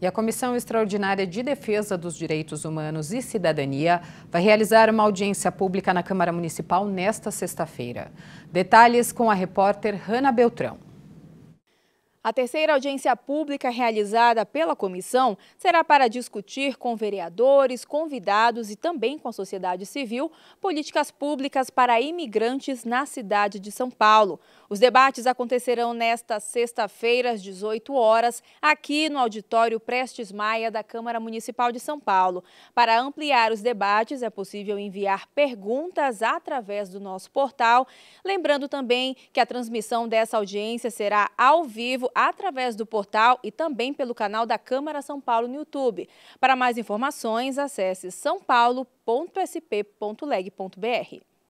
E a Comissão Extraordinária de Defesa dos Direitos Humanos e Cidadania vai realizar uma audiência pública na Câmara Municipal nesta sexta-feira. Detalhes com a repórter Hanna Beltrão. A terceira audiência pública realizada pela comissão será para discutir com vereadores, convidados e também com a sociedade civil políticas públicas para imigrantes na cidade de São Paulo. Os debates acontecerão nesta sexta-feira, às 18 horas, aqui no auditório Prestes Maia da Câmara Municipal de São Paulo. Para ampliar os debates, é possível enviar perguntas através do nosso portal. Lembrando também que a transmissão dessa audiência será ao vivo através do portal e também pelo canal da Câmara São Paulo no YouTube. Para mais informações, acesse sãopaulo.sp.leg.br.